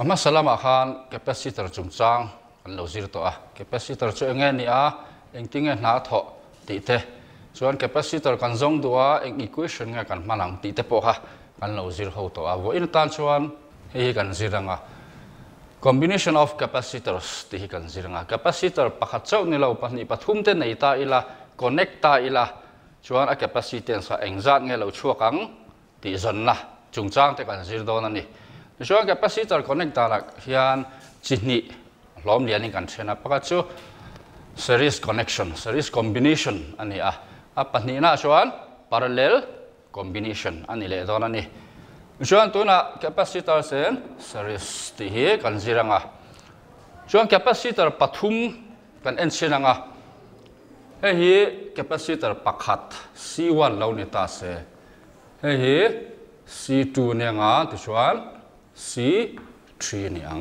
Ama salama khan capacitor chung chang an lo zir to a ah. capacitor chu nge ni a ah, eng ting nge na tho ti te chuan capacitor kan zong dua eng equation nge kan malang ti te po ha ah. an lo zir ho to a vo in tan chuan he hi kan ziranga combination of capacitors ti hi kan ziranga capacitor pakhat chau ni lo pa ni pathum te nei ta ila connect ta ila chuan a capacitance a engzat nge lo chuakang ti zon la chungchang te kan zir donani ni so ang capacitor connect tarak hian chini lom lian kan thena paka chu series connection series combination ani a a pahni na chuan parallel combination ani le don ani chuan tuna capacitor sen series ti hi kan jiranga chuan capacitor pathum kan en chenanga he hi capacitor pakhat c1 lo ni ta se he hi c2 nenga ti chuan C three นี่อัง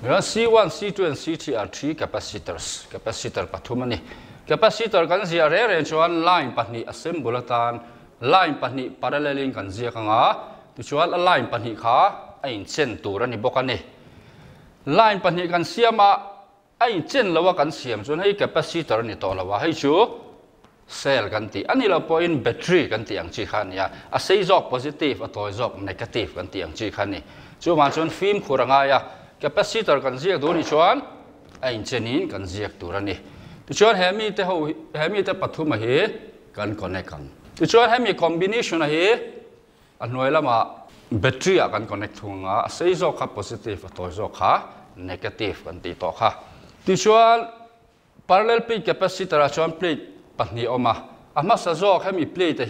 เวลา C one C two and C three are three capacitors capacitor ปัทุมันนี่ capacitor กันเสียเรียนชวน line ปัทนี assemble ตาน line ปัทนี่ paralleling กันเสียกันอ่ะตัวชวน line ปัทนี่ขาไอ้เช่นตัวันนี่บอกกันนี่ line ปัทนี่กันเสียมาไอ้เช่นเราว่กันเสียมชวนให้ capacitor นี่ตัวเราว่าให้ชัวเซลกันตีอันนี้เราพูดถึงแบตเตอรี่กันตีอย่างชี้ขันเนี่ยอะเซย์จ็อกโพซิทีฟอะโทย์จอกเนกาทีฟกันตีอย่างชี้ขันนี chu ma film khuranga aja, kapasitor kan zia do ni cuan, a in chenin kan zia turani tu chuan hemi te ho hemi te pathuma hi kan connect kan tu chuan hemi combination a hi a noi lama battery a connect thunga a sei zo kha positive a toi zo kha negative kan ti to kha tu chuan parallel plate kapasitor a chuan plate pahni oma ama sa hemi plate a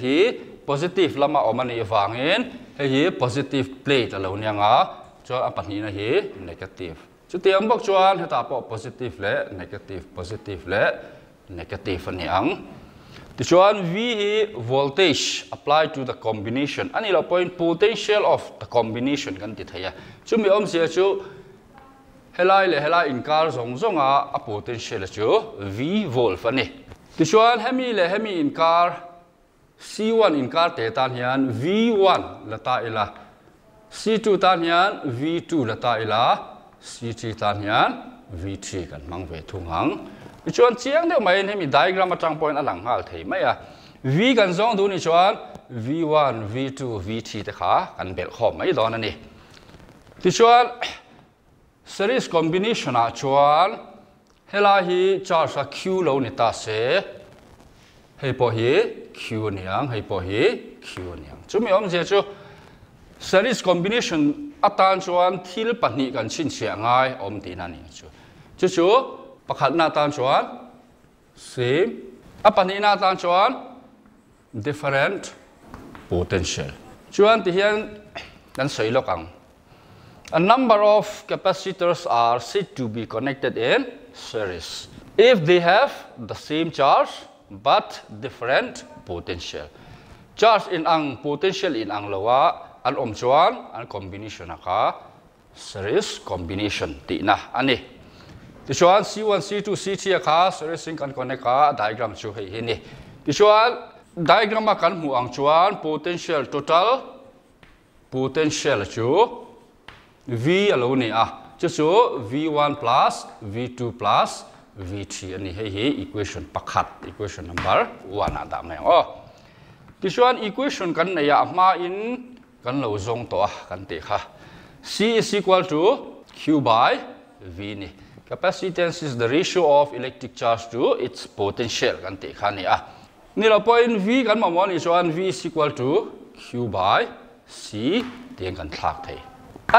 positive lama omani wangin he hi positive plate alo nianga chuan a pahnih na hi negative chutiang bok chuan heta po positive le negative positive le negative ani ang ti chuan v hi voltage apply to the combination ani lo point potential of the combination kan ti thaya chumi om sia chu helai le helai in kar zong zong a potential chu v volt ani ti chuan hemi le hemi in kar C1 in kar te tan hian V1 là ta ila C2 tan hian V2 là ta ila C3 tan hian V3 kan mang về ve thung hang mi chuan chiang deuh mai mình diagram atang point a lang hal thei mai à, V kan zong du ni chuan V1 V2 V3 thì kha kan bel khom mai don ani ti chuan series combination a ah chuan hela hi charge a q lo ni ta sẽ, hei bỏ hi 기운 양 해보이 기운 양 주면 이제 저 series combination 아단 조안 틸 빠니 간 친치 양아이 엄디나니 주 주주 박한 나단 조안 same 아빠니 나단 조안 different potential 주안 디현 난 세일로강 a number of capacitors are said to be connected in series if they have the same charge but different potential charge in ang potential in ang lawa an om chuan an combination naka series combination ti na ani ti chuan c1 c2 c3 ka series sing kan connect ka diagram chu hei hini ti chuan diagram a kan hmu ang chuan potential total potential chu v alone a chu chu v1 plus v2 plus v3 ani e. hei hei equation pakhat equation number 1 adam meng eh? oh tisuan equation kan nei ya, ama in kan lo zong to ah, kan te kha c is equal to q by v ni e. capacitance is the ratio of electric charge to its potential kan te kha ah. ni a ni la point v kan ma mo ni chuan v is equal to q by c tiang kan thlak thei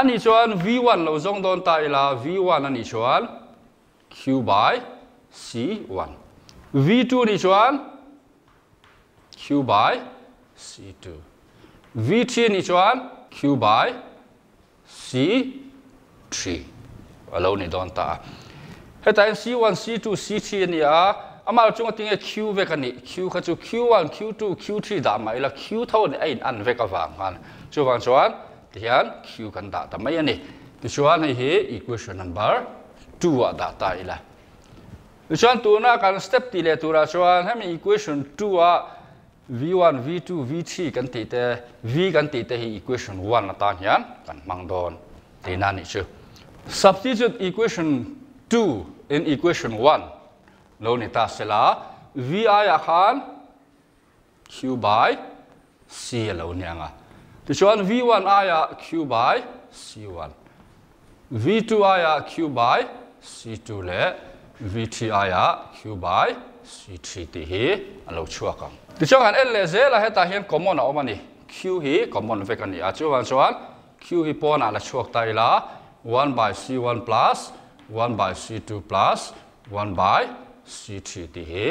ani chuan v1 lo zong don tai la v1 ani chuan q by C1. V2 thì chuan Q by C2. V3 thì chuan Q by C3. Ở lâu này đoàn ta. Hết tại C1, C2, C3 này à. Amal chúng ta tiếng Q về cái này. Q khác chú Q1, Q2, Q3 đã mấy là Q thâu này anh ăn về cái vàng hàn. Chú vàng chuan thì hắn Q cần đã tầm mấy anh này. Thì chuan này hệ equation number 2 đã tại là. ดชั้นตัวนั้นการสเต็ปที่เลตัวราชั้นให้มีอีควอชั่นตัว v 1 v 2 v 3กันตีแต่ v กันตีแต่ให้อีควอชั่น1นะตอนนี้กันมังดอนตีนั่นเองสั substitute อีควอชั่น2 in อีควอชั่น1เราเนี่ยตั้งเสละ v i อาคาร q by c เราเนี่ยไงดชั้น v 1 i อา q by c 1 v 2 i อา q by c 2เลย vt a q by c3 ti hi an lo không. kam ti anh an el le ze la heta hian common a omani q hi common cái vek ani anh cho anh. q hi pona là chuộc tai là 1 by c1 plus 1 by c2 plus 1 by c3 ti hi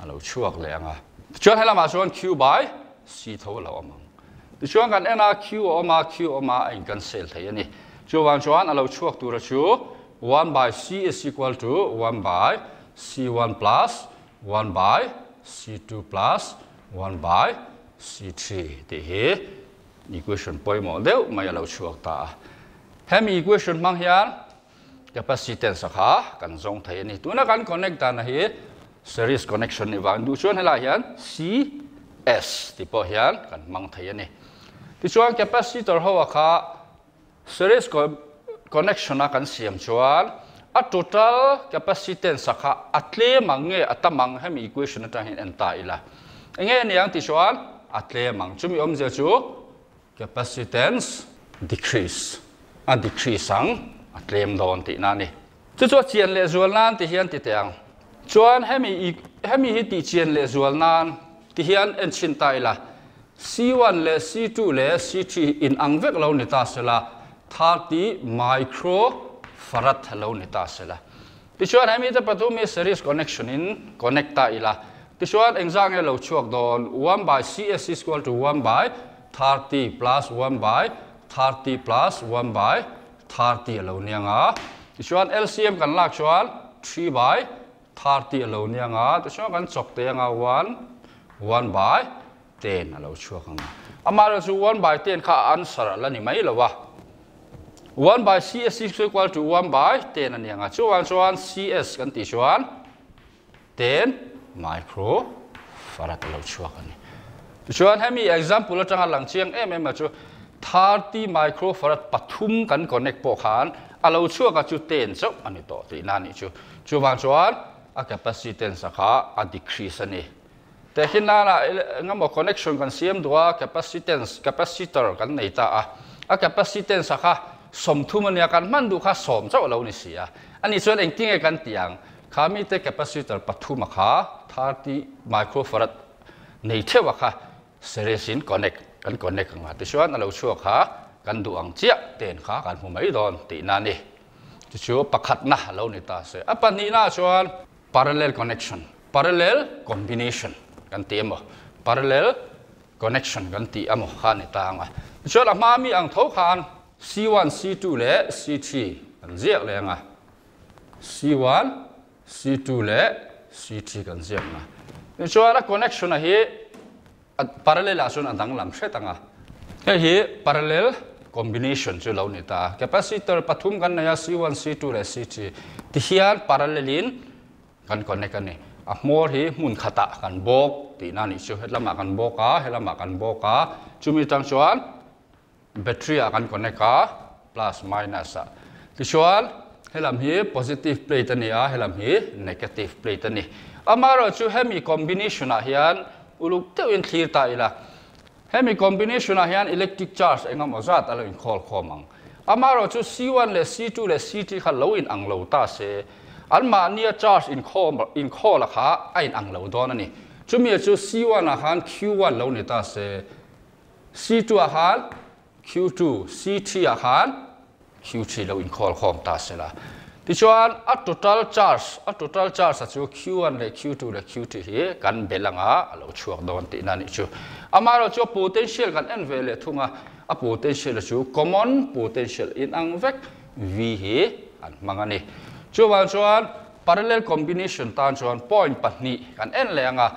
an lo chuak le anga chuan hela cho anh. q by c là tho lo amang ti anh kan ena q ở mà q ở mà oma thấy anh sel thei anh cho anh. Anh lo chuộc tu ra chu 1 by C is equal to 1 by C1 plus 1 by C2 plus 1 by C3. The equation point mo deu maya lau chuak ta. Hem equation mang hian capacitance kha kan zong thai ni tuna kan connect na hi series connection ni wang du chuan hela hian C S tipo po kan mang thai ni. Ti chuan capacitor ho kha series connection a kan siam chuan a total capacitance sakha a tle mange atamang hem equation ta hin enta ila enge ni ang ti chuan a mang chumi om je chu capacitance decrease a decrease ang a tlem don ti na ni chu chu chian le zual nan ti hian ti teng chuan hemi hemi hi ti chian le zual nan ti hian en chin tai la C1 le C2 le C3 in ang vek lo ni ta sela 30 micro farad hello ni ta sela ti chuan hemi ta patu mi series connection in connect ta ila ti chuan exam e lo chuak don 1 by cs is equal to 1 by 30 plus 1 by 30 plus 1 by 30 lo nianga ti chuan lcm kan lak chuan 3 by 30 lo nianga ti chuan kan chok te anga 1 1 by 10 lo chuak anga amara chu 1 by 10 kha answer la ni mai lo wa 1 by cs is equal to 1 by 10อันนี้อ่ะชัวนชวน cs กันตีชวน10 micro farad เราชัวกันนี่ชวนให้มี example ละจังหลังเชียงเอ็มเอ็มอ่ะชัว30 micro farad ปฐุมกัน connect ปกขานอ่ะเราชัวกันจุด10สักอันนี้ต่อตีนั่นนี่ชัวชวนชวนอ่ะ capacitance ค่ะอ่ะ decrease นี่แต่ที่นั่นอ่ะงั้นบอก connection กันเสียมตัว capacitance capacitor กันในตาอ่ะอ่ะ capacitance ค่ะสมทุมันยากันมันดูข้าสมเจ้าเรานี่เสียอันนี้ส่วนเองกิ้งกันเตียงข้ามีแต่แคปซิเตอร์ปัทุมาค่ะทาร์ติไมโครฟารัดในเทวะค่ะเซเรซินคอนเนคกันคอนเนคมาที่ส่วนเราชั่วค่ะกันดูอังเจียเต็นค่ะกันหูไม่โดนตีนานี่ที่ชั่วประคัดนะเรานี่ตาเสียอ่ะปันนี้นะส่วน parallel connection parallel combination กันเตียมบ่ parallel connection กันตีอ่ะมั้งค่ะในต่างอ่ะส่วนละมามีอังเทุาคัน C1, C2 le C3 kan ziak le nga. C1, C2 le C3 kan ziak nga. Ni chua connection a hi parallel asun adang lam shet nga. Ke hi parallel combination chu lo ni ta. Capacitor pathum kan na ya C1, C2 le C3. Ti hi parallel in kan connect kan ni. A mor hi mun khata kan bok ti na ni chu hetlama kan boka ma kan boka chumi tang chuan battery akan kone ka plus minus a kisual helam hi positive plate ani a helam hi negative plate ani amaro chu hemi combination a hian uluk te in thlir ta ila hemi combination a hian electric charge engam ozat alo in khol khomang amaro chu c1 le c2 le c3 kha lo in ang lo ta se an ma nia charge in khom in khol kha ain ang lo don ani chu mi chu c1 a han q1 lo ni ta se c2 a han Q2 C3 อาคาร Q3 เราอินคอลคอมตาเสละที่ชวนอัต total charge อัต total charge สัจจุ Q1 และ Q2 และ Q3 เฮกันเบลังอ่ะเราช่วงโดนตีนั่นอีกชัวอามาเราชัว potential กัน n เวลทุ่งอ่ะอ่ะ potential ชัว common potential อินอังเวก V เฮอันมังอันนี้ชัววันชวน parallel combination ตานชวน point ปัจนี้กัน n แรงอ่ะ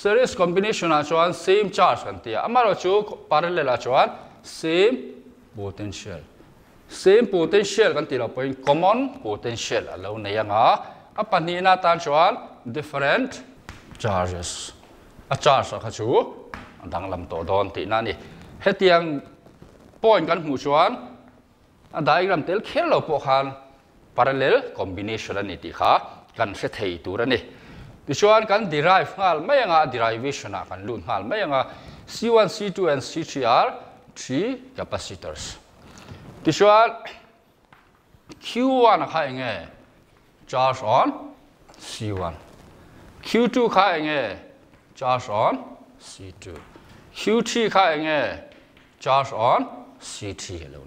series combination อ่ะชวน same charge กันเตียอามาเราชัว parallel อ่ะชวน same potential same potential kan tila point common potential alo na yang a ah, apa ni na tan chuan different charges a ah, charge ka chu dang lam to don ti na ni hetiang point kan hu chuan a diagram tel khel lo po khan parallel combination ani ti kha ah, kan se thei tur ani ti chuan kan derive ngal mai anga derivation a kan lun ngal mai anga c1 c2 and c3 are three capacitors ti chuan q1 a kha enge charge on c1 q2 kha nghe? charge on c2 q3 kha nghe? charge on c3 lo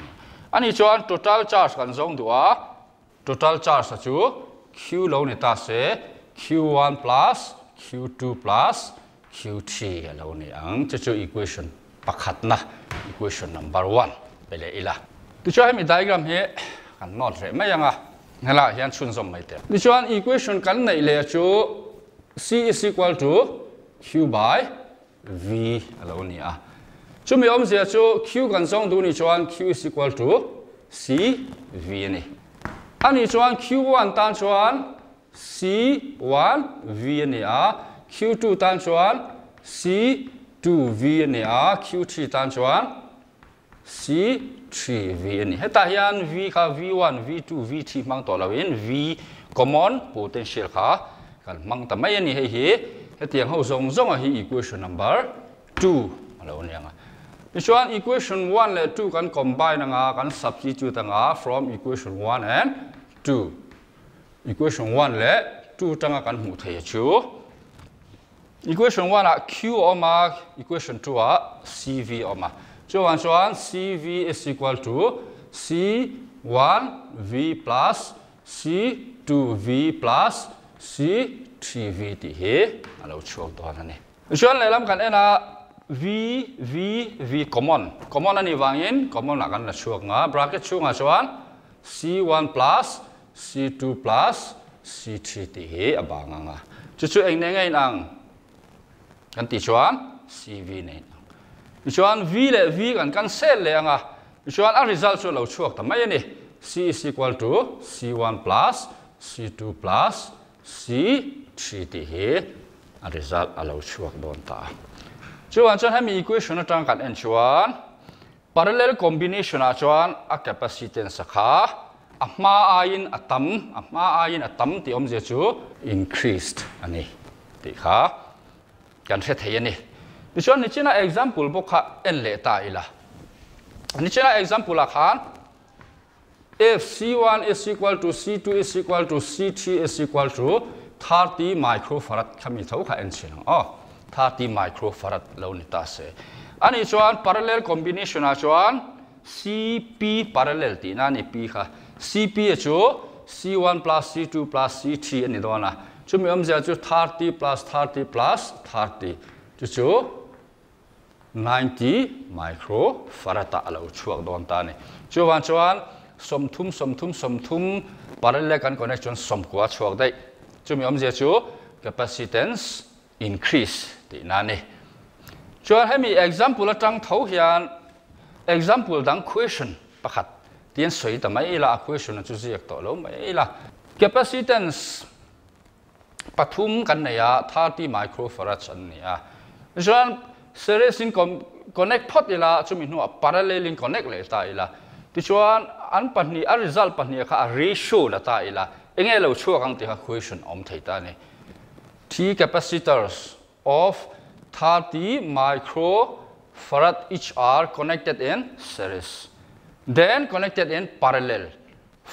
cho anh total charge kan zong dua total charge là chu q lâu ni ta se q1 plus q2 plus q3 lâu lo ni cho chu equation pakhat na equation number one về lệ ila tu cho em diagram hệ kan not re mai anga ngala hian chun zom mai te tu chuan equation kan nei le chu c is equal to q by v alo ni a chu mi om zia chu q kan song du ni chuan q is equal to c v ni ani chuan q1 tan chuan c1 v ni a q2 tan chuan c 2v นี่อ่ะ q 3ตามชัวร์ c 3v นี่เหตุการณ์น v ค่ะ v 1 v 2 v 3มังต่อแล้วเอง v common potential ค่ะกันมังแต่ไม่ยันนี่เฮ้ยเฮ้ยเตียงเขาส่งทรงอ่ะฮี equation number 2แล้วนี่ยังไงชัวร์ equation 1และ2กัน combine นะคัน substitute นะ from equation 1 and 2 equation 1และ2ตั้งกันหมดเหตุชัวร์ equation 1 là q oma equation 2 là cv oma Cho one so one cv is equal to c1v plus c2v plus c3v ti he alo à, chual to na cho chuan le lam kan ena v v v common common là ani wangin common là la kan la chuak nga bracket cho chuan c1 plus c2 plus c3 ti he abanga nga chu chu eng ne ngai ang kan ti chuan cv nei ti chuan v le v kan kan sel le anga ti chuan a result chu lo chuak tamai ani e c is equal to c1 plus c2 plus c3 ti he a result a lo chuak don ta chuan chuan hemi equation atang kan en chuan parallel combination a chuan a capacitance kha a hma a in a tam a hma a in a ti om je chu increased ani ti kha kan se thei ani ti chuan ni china example bokha en le ta ila ni china example a khan if c1 is equal to c2 is equal to c3 is equal to 30 microfarad khami tho kha en chilang oh 30 microfarad lo ni ta se ani chuan parallel combination a chuan cp parallel ti na ni p kha cp chu c1 plus c2 plus c3 ani dona chúng mình om zia chu 30 plus 30 plus 30 chu chu 90 micro farad ta alo chuak don ta ni chu wan chuan som thum som thum som thum parallel kan connection som quá chuak đây chúng mình om zia chu capacitance increase thì ti na ni chuan hemi example là trang thấu hiện example đang question pakhat tian soi ta mai là question chu ziak to lo mấy là capacitance ปทุมกันเนี่ยท่าที่ไมโครฟาราดันเนี่ยฉะนั้นเซเรสินคอนคอนเนคพอดีละจุมินหัวพาราเลลินคอนเนคเลยตายละที่ชวนอันปัจจุบันริซัลปัจจุบันค่ะรีชูละตายละเองเราช่วยกันที่ค่ะคุยชนอมเทิดนี่ที่ capacitors of 30 microfarad each are connected in series then connected in parallel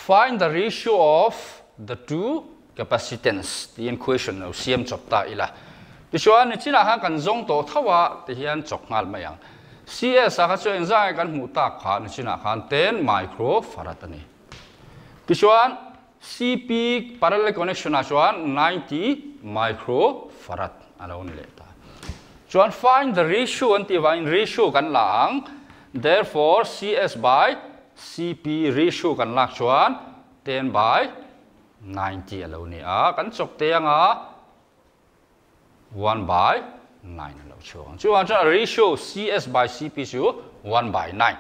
find the ratio of the two capacitance ti in question no siam chop ta ila ti chuan ni china ha kan zong to thawa ti hian chok ngal mai ang cs a kha chu en zai kan mu ta kha ni china khan ten micro farad ani ti chuan cp parallel connection a chuan 90 micro farad alo ni le ta chuan find the ratio an ti vain ratio kan la ang therefore cs by cp ratio kan lak chuan 10 by 90 alo ni a kan chok te anga 1 by 9 alo chuang chu an ratio cs by cp chu 1 by 9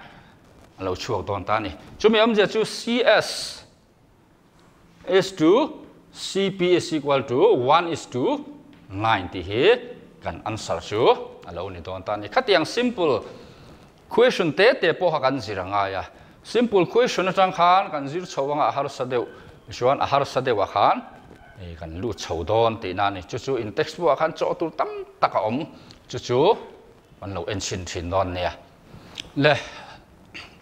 alo chuang ton ta ni chu mi am je chu cs is to cp is equal to 1 is to 90 he kan answer lah chu alo ni ton ta ni khatiang simple question te te po ha kan ziranga ya simple question atang khan kan zir chowanga har sadeu chuan a har sa dewa khan e kan lu chho don ti na ni chu chu in textbook khan chaw tur tam taka om chu chu an lo en chin chin don ne le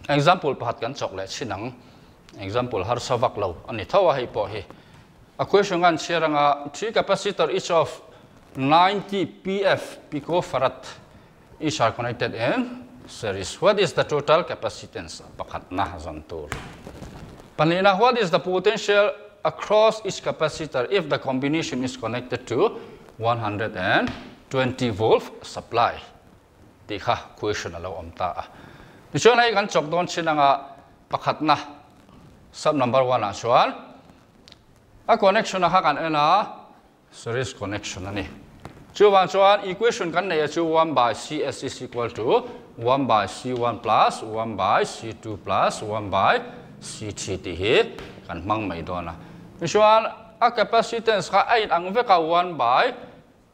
example pahat kan chok le chinang example har sa vak lo ani thawa hei po hi a question an cheranga à, three capacitor each of 90 pf picofarad each are connected in series what is the total capacitance pakhat na zan tur But what is the potential across each capacitor if the combination is connected to 120 volt supply? Tika question alaw amta. Nisyon na ikan chok doon siya nga pakat na. Sub number 1 ang siyan. A connection na kan na series connection na ni. Chuan chuan equation kan na chu 1 by CS is equal to 1 by C1 plus 1 by C2 plus 1 by si chi ti hi kan mang mai do na chuan a capacitance kha ai ang ve ka 1 by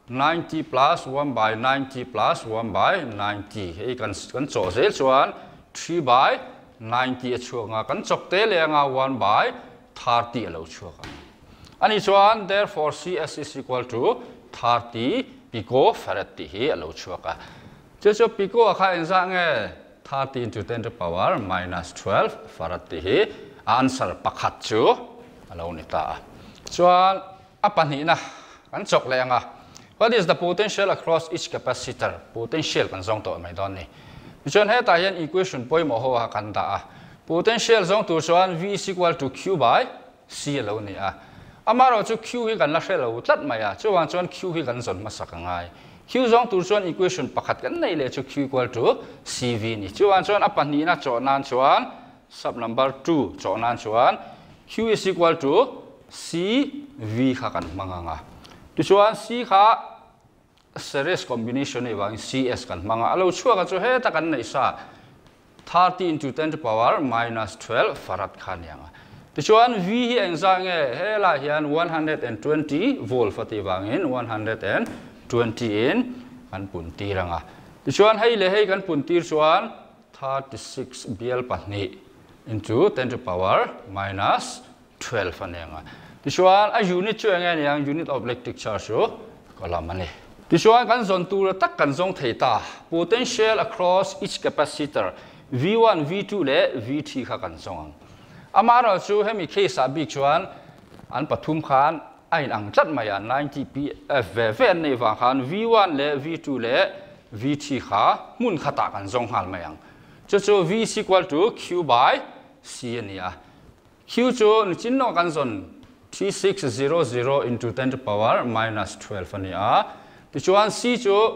90 plus 1 by 90 plus 1 by 90 hei kan kan chaw zel chuan 3 by 90 a chuanga kan chok te le nga 1 by 30 lo chuanga ani chuan therefore cs is equal to 30 pico farad ti hi alo chuanga chu chu pico kha en sang nge 30 into 10 to power minus 12 farad ti hi answer p a k a t c u alo ni ta s o a n apani na kan chok le anga what is the potential across each capacitor potential kan zong to m a y don ni s o a n he ta y a n equation poi mo ho a kan t a potential zong t o s o a n v is equal to q by c alo ni a amaro chu q hi kan la hrelo a tlat m a y a s o a n c h a n q hi kan zon ma s a k a n g a y Q จงตัวส่วน equation hạt cái này ประคัดกันในเลยชุด Q equal to CV Apa na chọn นี่ชวนชวนอัปนี้นะชวนนั้นชวน sub number 2ชวนนั้นชวน Q is equal to CV Mang ค่ะกันมังงะตัวชวน C ค่ะ series combination นี่วาง CS Mang cái hết ta sa 30 into 10 to power minus 12ฟารัดขันยังอ่ะ thì cho anh vi hiện ra nghe hay là hiện 120 volt phát thì vàng hiện 120 twenty in kan pun tirang ah. Tujuan hai leh kan pun tir tujuan thirty six bil pahni into ten to power minus 12 ane yang ah. Tujuan a unit tu yang yang unit of electric charge tu kalau mana. Tujuan kan zon tu le tak kan zon theta potential across each capacitor V 1 V 2 le V 3 kan zon. Amar tu hai mi case abik tujuan an patum anh ăn chất mày ăn lại thì bị về về này và khán V1 lệ V2 lệ V3 khá muốn khát tạc ăn dòng hàn mày ăn cho cho V equal to Q by C này à Q cho chín nó căn dòng 3600 into 10 to power minus 12 này à thì cho anh C cho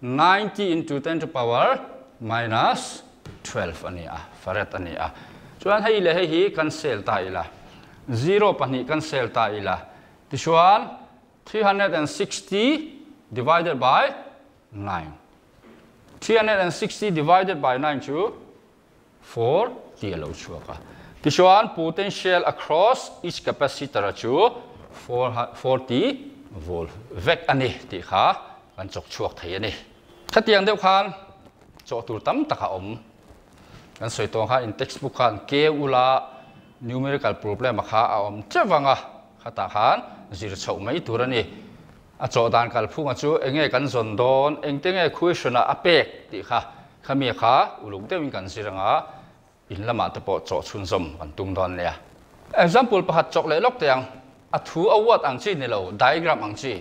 90 into 10 to power minus 12 này à phải này à cho anh hay là hay cancel tại là zero này cancel tại là This one, 360 divided by 9. 360 divided by 9 to 4 DLO chuaka. This one potential across each capacitor to 40 volt. Vec ani ti kha kan chok chuak thai ani. Kha tiang deuh khan chok tur tam taka om. Kan soi tong kha in textbook khan ke ula numerical problem kha a om chewanga kha ta khan สจีรชาวไม่ดูรนี่อาจอดานกับผู้มาช่วยเองกันส่วนดอนเองเต้งคุยชนะอเปกดีค่ะขมีขาอุลุงเต็มกันสิรังอ่ะอินละมาตะปอจอดชุนสมกันตุงดอนเนี่ยเอ็กซัมเปลประหัดจอกเลยล็อกเตียงอัทูอาวัดอังชีนี่เราไดกรามอังชี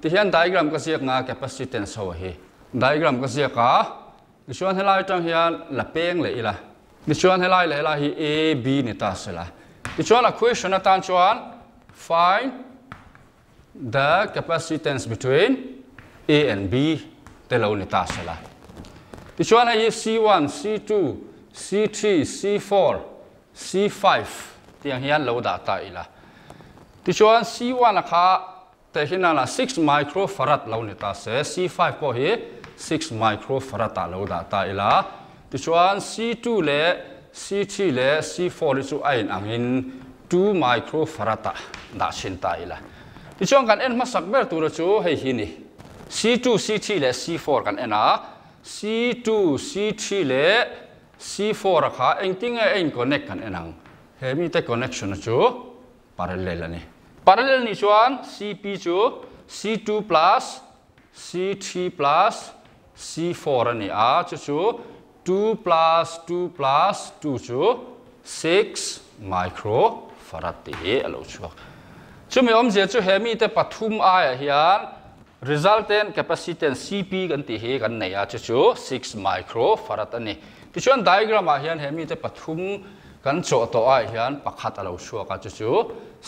ที่เห็นไดกรามก็เสียงอ่ะแคปซิตันโซฮีไดกรามก็เสียขาชวนเห้ไล่จังเห็นลับเป้งเลยล่ะดิฉันให้ไล่เลยละที่ A B นี่ตั้งสิละดิฉันอ่ะคุยชนะตันชวน fine the capacitance between A and B te lo ni ta sala ti chuan hai C1 C2 C3 C4 C5 ti ang hian lo da ta ila ti chuan C1 là kha te hina la 6 microfarad lo ni ta se C5 có hi 6 microfarad ta lâu da ta ila ti chuan C2 le C3 le C4 chu ain angin 2 microfarad ta da sin ta ila ที่ช่วงกันเอ็นมาสักเบอร์ตัวละจูให้หินี่ C2 C3 และ C4 กันเอ็นนะ C2 C3 และ C4 ราคาเอ็งติ้งเอ็งคอนเนคกันเอ็นังเฮมีแต่คอนเนคชันจูพาราเลลนี่พาราเลลนี่ชวน CP จู C2 plus C3 plus C4 นี่อ่ะจูจู2 plus 2 plus 2จู6 microfarad เออลูกชัว chúng mình om je chu he mi te pathum a hian resultant capacitance cp kan ti he kan nei a chu chu 6 microfarad ani ti chuan diagram a ah hian he mi te pathum kan chaw to a hian pakhat alo suak a chu chu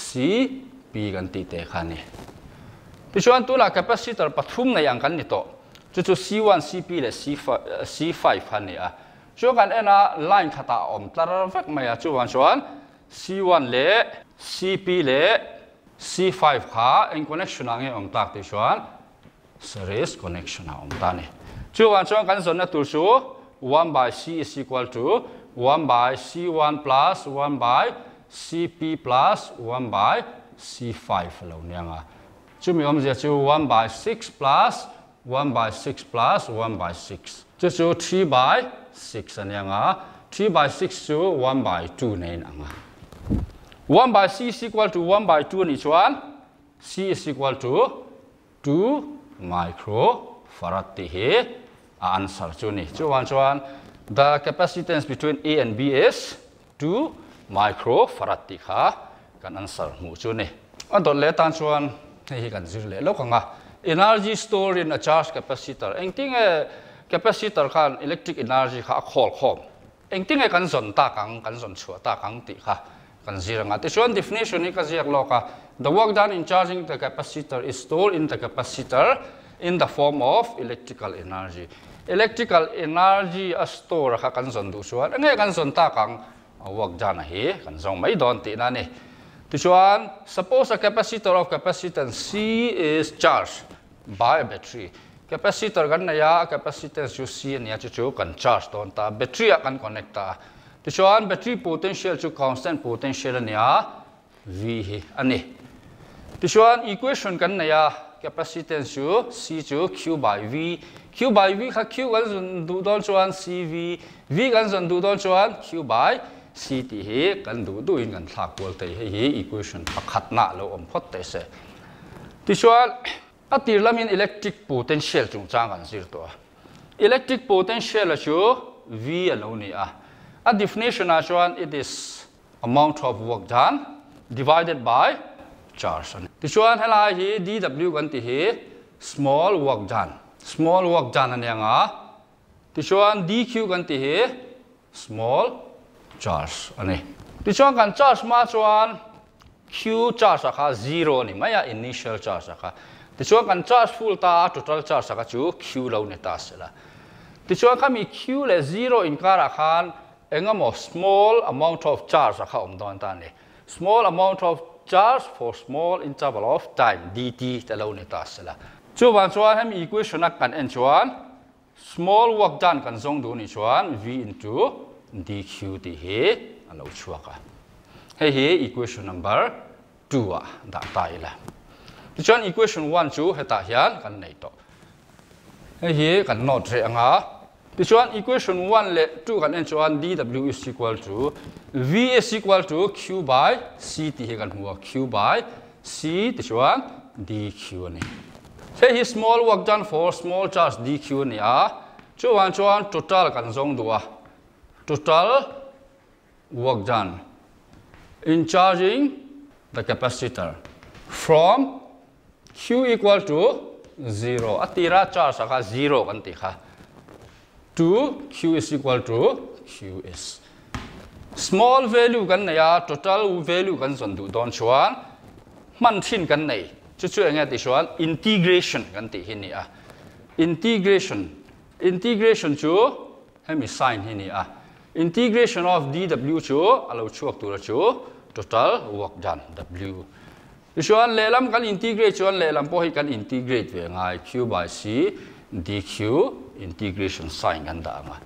cp kan ti te khani ti tu tuna capacitor pathum này ang gần ni to chú chú c1 cp le c5 c5 han ni a chu kan ena line khata om tlar vek mai à chú wan chuan c1 le cp le C5 ขาเองคอนเนคชันางเองตักที่ชวน series connection องตานี่จู่วันชวนกันสนนะตัวชู1 by C is equal to 1 by C1 plus 1 by CP plus 1 by C5 เราเนี่ยงะจู่มีอมเสียจู่1 by 6 plus 1 by 6 plus 1 by 6จู่จู่3 by 6อันเนี่ยงะ3 by 6จู่1 by 2เนี่ยงะ1 by c is equal to 1 by 2 ni chuan c is equal to 2 microfarad ti hi a answer chu ni chuan chuan the capacitance between a and b is 2 microfarad the kha kan answer mu chu ni an dot le tan chuan hei kan zir le lo kanga energy stored in a charge capacitor engting e capacitor khan electric energy kha khol khom engting e kan zon ta kang kan zon chua ta kang kha Kanzirang at Tisyon definition ni kazir loka. The work done in charging the capacitor is stored in the capacitor in the form of electrical energy. Electrical energy as store ka kanzon du suan. Ang kanzon ta kang uh, work done hi kanzong may don ti na ni. Tisyon suppose a capacitor of capacitance C is charged by a battery. Capacitor gan na ya capacitance you see niya chuchu kan charge don ta battery kan connect ta. ti chuan battery potential chu constant potential ania v hi ani ti chuan equation kan neya capacitance chu c chu q by v q by v kha q kan zun du dol chuan cv v kan zun du dol chuan q by c ti hi kan du du in kan thlak kol te hi equation pakhat na lo om phot te se ti chuan a tir lamin electric potential chung chang kan zir to electric potential chu v a lo ni a A definition as one, it is amount of work done divided by charge. This one hala hi dw kan ti hi small work done. Small work done an yang This one dq kan ti hi small charge ani. This one kan charge ma one, q charge akha zero ni maya initial charge akha. This one kan charge full ta total charge akha chu q lau ni ta sela. This one kami q le zero in kara khan เองก็มี small amount of charge akha om don t นี i small amount of charge for small interval of time dt ta lo ni ta sala c h ว wan chuan hem equation ak kan en c h ว a n small work done kan zong du n ่ chuan v into dq ti he alo ่ว u a k a he he equation number t w 2 a ั a ta i ละดิฉัน equation one ช่ว1 c h ต heta hian k น n ่ e i to he he kan n o เรียงอ่ะ This one equation 1 let 2 kan encho one dw is equal to v is equal to q by c ti q by c this one dq say his small work done for small charge dq ni a chuan chuan total can zong dua total work done in charging the capacitor from q equal to 0 atira charge aka 0 kan ti to q is equal to q is small value kan này à total value kan dần đủ don chuan à. man thin kan này chú chú anh ấy chuan à. integration kan tỷ hình này à integration integration chú hãy mi sign hình này à integration of dw chú alo chuộc tu là chú total work done w chuan lệ lắm, kan integrate chuan lệ lắm, po hi kan integrate về ngài q by c dq integration sign kan da ma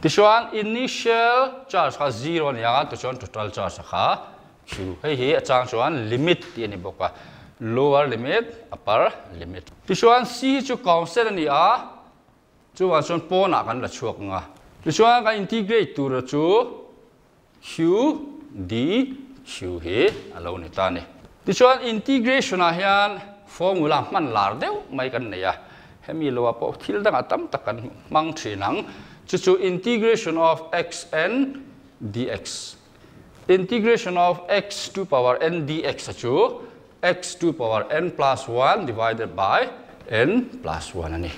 ti chuan initial charge kha zero ni anga ti chuan total charge kha q hei hi achang chuan limit ti ani boka lower limit upper limit ti chuan c chu council ani a chu wa chuan po na ah kan la chuak nga ti chuan ka integrate tu ra chu q d q he, alo ni ta ni ti chuan integration a ah hian formula man lar deuh mai kan nei a hemi lo apo thil dang atam takan mang thinang chu chu integration of x n dx integration of x to power n dx achu x to power n plus 1 divided by n plus 1 ani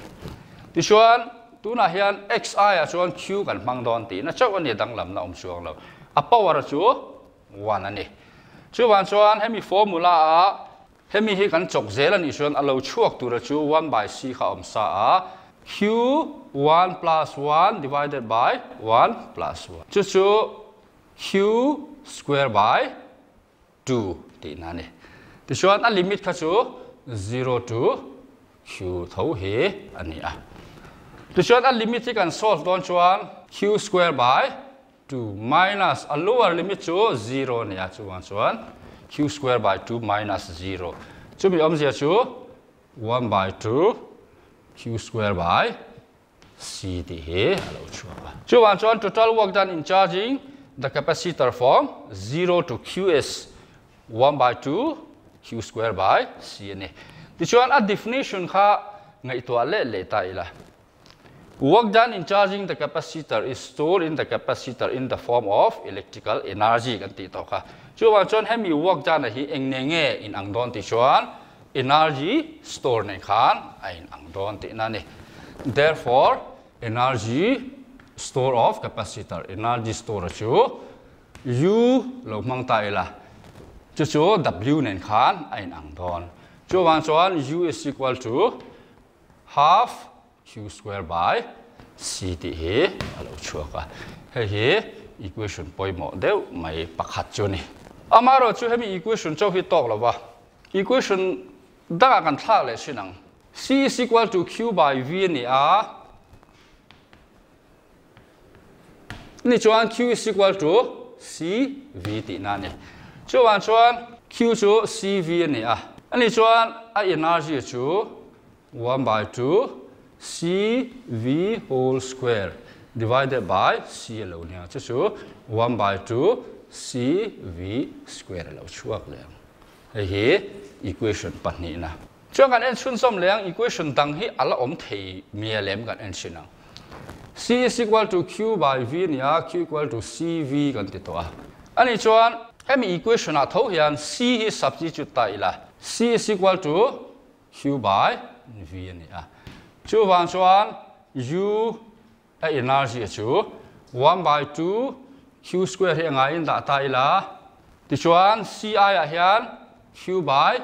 ti chuan tu na hian x i achuan q kan mang don ti na chaw ani dang lam na um chuang lo a power chu 1 ani chu wan chuan hemi formula a เฮมีให้กันจกเจลันอิสวนอโลชวกตัวช่จู one by c ข้าอมซาฮิว one plus one divided by one plus one จู่จู่ฮิว square by two ตีนั่นเองที่ชวนอันลิมิตข้าจู่ zero to ฮิวเท่าไหร่อันนี้อ่ะที่ชวนอันลิมิตที่กัน solve ตอนชวนฮิว square by two minus ลู o w ันลิมิตชู่ zero เนี่ยชันชวน q squared by 2 minus 0. 준비 엄지였죠? 1 by 2 q squared by CD. So once on total work done in charging the capacitor from 0 to q is 1 by 2 q squared by CNA. This one a definition ha ila. Work done in charging the capacitor is stored in the capacitor in the form of electrical energy. Ganti ito ka. chu chọn chon hemi work jan hi engnenge in angdon ti chuan energy store này khan ain angdon ti na ni therefore energy store of capacitor energy store chu u lo mang tai là, chu chu w này khan ain angdon chu wan chuan u is equal to half q square by c ti hi alo cả, he hi equation point đều deuh mai hạt cho ni amaro chu hemi equation chau hi tok lawa equation da kan thla le sinang c is equal to q by v ni a ni chuan q is equal to c v ti na ni chuan chuan q chu c v ni a ani chuan a energy chu 1 by 2 c v whole square divided by c lo nia chu 1 by 2 cv square là lo chuak leng hi equation pahni na chuang kan en chun som leng equation dang hi ala à om thei mia lem kan en nào. c is equal to q by v nha. q equal to cv kan ti to a ani chuan em equation a à tho hian c hi substitute ta ila c is equal to q by v nia chu wang chuan u a energy chu One by two Q square hi anga in da tai la ti chuan CI a hian Q by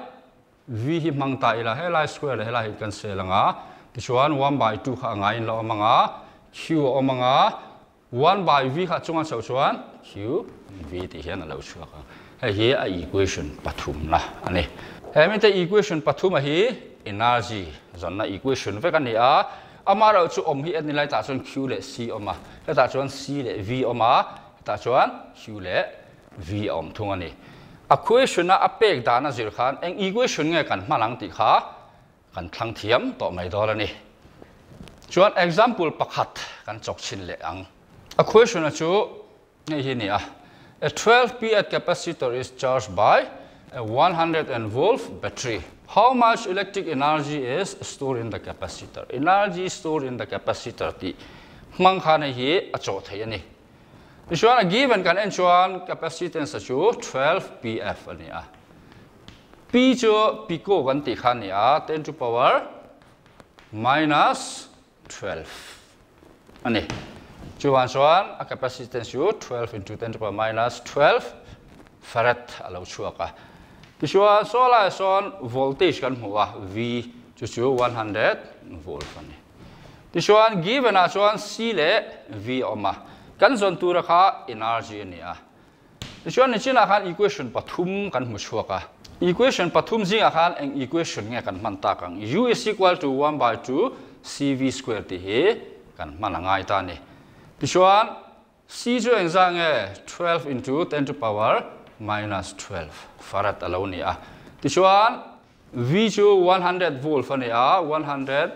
V hi mang tai la helai square helai hi kan se langa ti chuan 1 by 2 kha anga là lo amanga Q a omanga 1 by V kha chunga sau chuan Q V ti hian lo chuak he hi là equation anh la ani hemi te equation pathum hi energy zonna equation vek ani a amara chu om hi ani lai ta chuan q le c oma ta chuan c le v oma ta chuan hiu le v om thung ani equation a apek dana zir khan eng equation nge kan hmalang ti kha kan thlang thiam to mai dol ani chuan example pakhat kan chok chin le ang equation a chu nei hi ni a a 12 pF capacitor is charged by a 100 volt battery how much electric energy is stored in the capacitor energy stored in the capacitor ti mang khan hi a chaw thei ani Hvis lagi, har givet kan en sådan kapacitet af 12 pf. P jo ah. P ko kan det ni ja ah. 10 to power minus 12. Ani. Jangan soal, kapasiten itu 12 into 10 to power minus 12 farad alau cuaca. Kita soal soal voltage kan mula ah. V cuci 100 volt ani. Kita soal given soal C le V omah. kan zon tu ra kha energy ani a ti chuan ni china khan equation pathum kan mu chuaka equation pathum a khan eng equation nge kan man ta kang u is equal to 1 by 2 cv square ti he kan man angai ta ni ti chuan c chu eng zang e 12 into 10 to power minus 12 farad alo a ti chuan v chu 100 volt ani a 100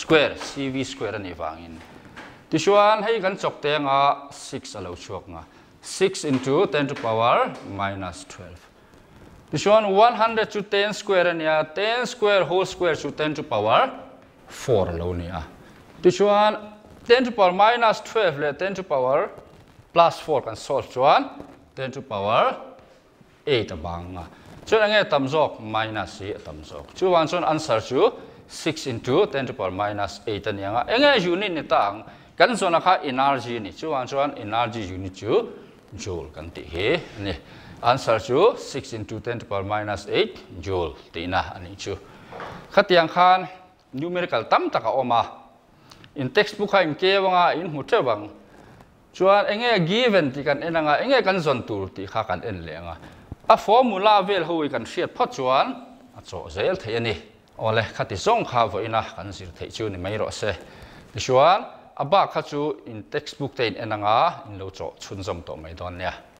square cv square ni wangin Tishuan chuan hei kan chok te nga 6 alo chuak nga 6 into 10 to power minus 12 Tishuan 100 to 10 square ania 10 square whole square to 10 to power 4 alo nia Tishuan 10 to power minus 12 le 10 to power plus 4 kan solve chuan 10 to power 8 abang nga chuan ange tamzok minus eight i tamzok chuan chuan answer chu 6 into 10 to power minus 8 ania nga enge unit ni tang kan zona kha energy ni chuan chuan energy unit chú joule kan ti he ni answer chú 6 into 10 to power minus 8 joule ti na anh ani chu khatiang khan numerical tam taka oma in textbook ha in kewanga in hutewang chuan nghe given thì anh nghe enanga enge kan zon tur ti kha anh en lenga a formula vel hoi kan hriat phat chuan a chaw zel thei ani ole khati zong kha voina kan sir thei chu ni mai ro chú chuan aba khachu in textbook te in enanga in lo cho chunjom to mai don ya